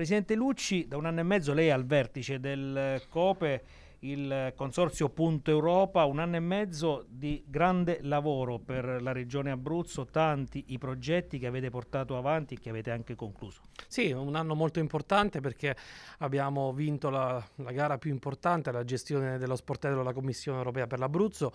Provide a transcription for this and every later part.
Presidente Lucci, da un anno e mezzo lei è al vertice del COPE il consorzio Punto Europa, un anno e mezzo di grande lavoro per la regione Abruzzo, tanti i progetti che avete portato avanti e che avete anche concluso. Sì, un anno molto importante perché abbiamo vinto la, la gara più importante, la gestione dello sportello della Commissione Europea per l'Abruzzo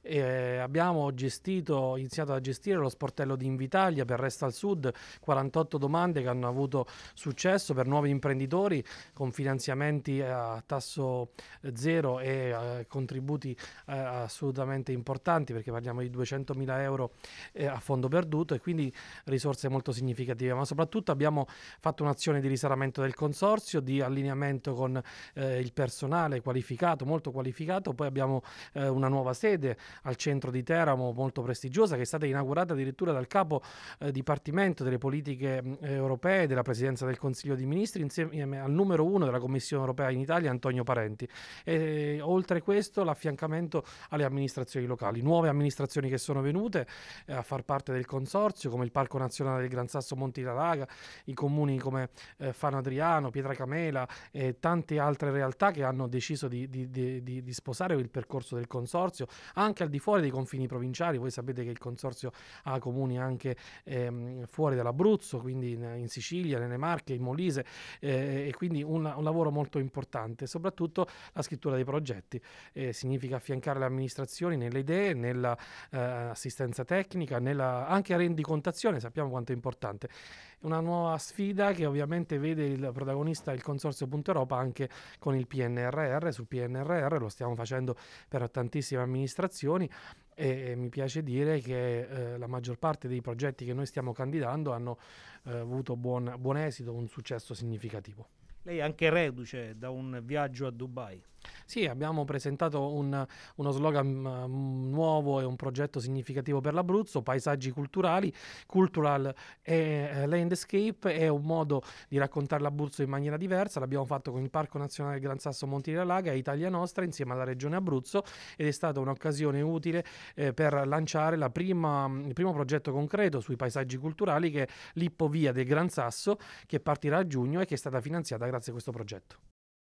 e abbiamo gestito, iniziato a gestire lo sportello di Invitalia per Resta al Sud, 48 domande che hanno avuto successo per nuovi imprenditori con finanziamenti a tasso zero zero e eh, contributi eh, assolutamente importanti perché parliamo di 200.000 euro eh, a fondo perduto e quindi risorse molto significative, ma soprattutto abbiamo fatto un'azione di risanamento del consorzio, di allineamento con il personale qualificato, molto qualificato, poi abbiamo una nuova sede al centro di Teramo molto prestigiosa che è stata inaugurata addirittura dal capo dipartimento delle politiche mm, europee della Presidenza del Consiglio dei Ministri insieme al numero uno della Commissione europea in Italia Antonio Parenti e oltre questo l'affiancamento alle amministrazioni locali, nuove amministrazioni che sono venute eh, a far parte del consorzio come il Parco Nazionale del Gran Sasso Monti la Laga, i comuni come eh, Fano Adriano, Pietra Camela e tante altre realtà che hanno deciso di, di, di, di sposare il percorso del consorzio anche al di fuori dei confini provinciali, voi sapete che il consorzio ha comuni anche ehm, fuori dall'Abruzzo, quindi in, in, Sicilia, nelle Marche, in Molise eh, e quindi un, un lavoro molto importante, soprattutto la scrittura scrittura dei progetti, eh, significa affiancare le amministrazioni nelle idee, nell'assistenza eh, tecnica, nella anche rendicontazione, sappiamo quanto è importante. Una nuova sfida che ovviamente vede il protagonista il Consorzio Punto Europa anche con il PNRR, sul PNRR lo stiamo facendo per tantissime amministrazioni e, e mi piace dire che eh, la maggior parte dei progetti che noi stiamo candidando hanno eh, avuto buon, buon esito, un successo significativo. Lei è anche reduce da un viaggio a Dubai. Sì, abbiamo presentato un, uno slogan uh, nuovo e un progetto significativo per l'Abruzzo, paesaggi culturali, cultural e uh, landscape, è un modo di raccontare l'Abruzzo in maniera diversa, l'abbiamo fatto con il Parco Nazionale Gran Sasso Monti della Laga Italia Nostra insieme alla Regione Abruzzo ed è stata un'occasione utile eh, per lanciare la prima, mm, il primo progetto concreto sui paesaggi culturali che è l'Ippo Via del Gran Sasso che partirà a giugno e che è stata finanziata grazie a questo progetto.